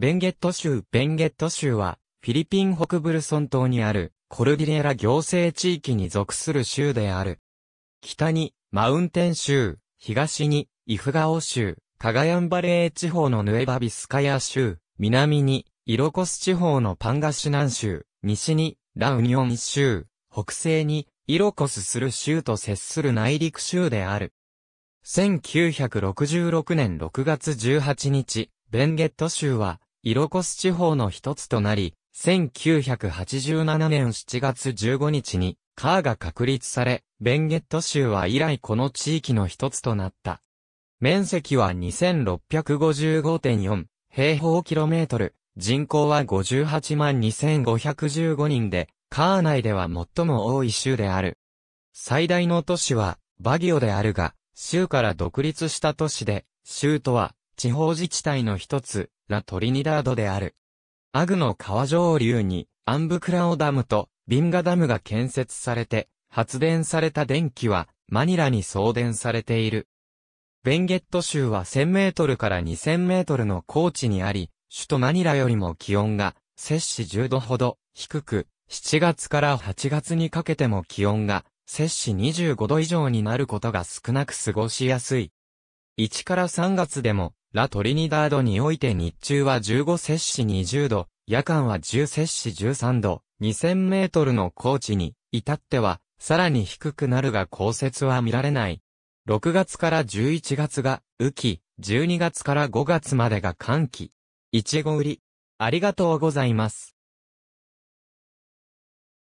ベンゲット州ベンゲット州は、フィリピン北ブルソン島にあるコルディレラ行政地域に属する州である。北にマウンテン州、東にイフガオ州、カガヤンバレー地方のヌエバビスカヤ州、南にイロコス地方のパンガシナン州、西にラウニョン州、北西にイロコスする州と接する内陸州である。1966年6月18日、ベンゲット州は色ス地方の一つとなり、1987年7月15日に、カーが確立され、ベンゲット州は以来この地域の一つとなった。面積は2655.4平方キロメートル、人口は58万2515人で、カー内では最も多い州である。最大の都市は、バギオであるが、州から独立した都市で、州とは、地方自治体の一つ、ラ・トリニダードである。アグの川上流に、アンブクラオダムとビンガダムが建設されて、発電された電気は、マニラに送電されている。ベンゲット州は1000メートルから2000メートルの高地にあり、首都マニラよりも気温が、摂氏10度ほど低く、7月から8月にかけても気温が、摂氏25度以上になることが少なく過ごしやすい。1から3月でもラ・トリニダードにおいて日中は15摂氏20度、夜間は10摂氏13度、2000メートルの高地に、至っては、さらに低くなるが降雪は見られない。6月から11月が、雨季、12月から5月までが寒季。いちご売り。ありがとうございます。